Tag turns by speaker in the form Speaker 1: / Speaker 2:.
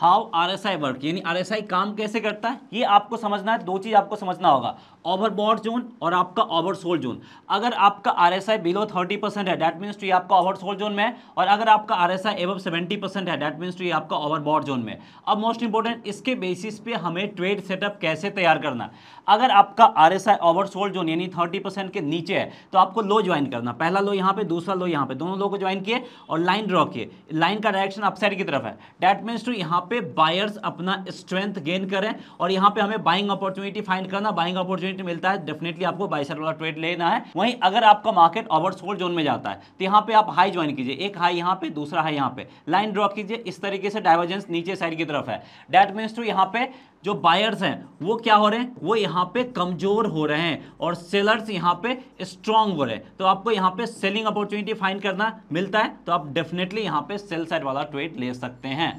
Speaker 1: how R S I work यानी R S I काम कैसे करता है ये आपको समझना है दो चीज़ आपको समझना होगा ओवरबॉड जोन और आपका ओवरसोल्ड जोन अगर आपका R S I below thirty percent है डैट मीन्स टू ये आपका ओवरसोल्ड जोन में है और अगर आपका R S I above seventy percent है डैट मीन्स टू ये आपका ओवरबॉड जोन में अब मोस्ट इंपॉर्टेंट इसके बेसिस पे हमें ट्रेड सेटअप कैसे तैयार करना अगर आपका R S I oversold zone यानी थर्टी परसेंट के नीचे है तो आपको लो ज्वाइन करना पहला लो यहाँ पे दूसरा लो यहाँ पे दोनों लो को ज्वाइन किए और लाइन ड्रॉ किए लाइन का डायरेक्शन अपसाइड की तरफ है डैट मीन्स टू यहाँ पे बायर्स अपना स्ट्रेंथ गेन करें और यहाँ पे हमें बाइंग अपॉर्चुनिटी फाइंड करना बाइंग अपॉर्चुनिटी मिलता है डेफिनेटली आपको बाइसर वाला ट्रेड लेना है वहीं अगर आपका मार्केट ओवरसोल्ड जोन में जाता है तो यहाँ पे आप हाई ज्वाइन कीजिए एक हाई यहाँ पे दूसरा हाई यहाँ पे लाइन ड्रॉ कीजिए इस तरीके से डाइवर्जेंस नीचे साइड की तरफ है डैट मीन्स टू यहाँ पे जो बायर्स हैं वो क्या हो रहे हैं वो यहाँ पे कमजोर हो रहे हैं और सेलर्स यहाँ पे स्ट्रांग हो रहे हैं तो आपको यहाँ पे सेलिंग अपॉर्चुनिटी फाइंड करना मिलता है तो आप डेफिनेटली यहाँ पे सेल साइड वाला ट्रेड ले सकते हैं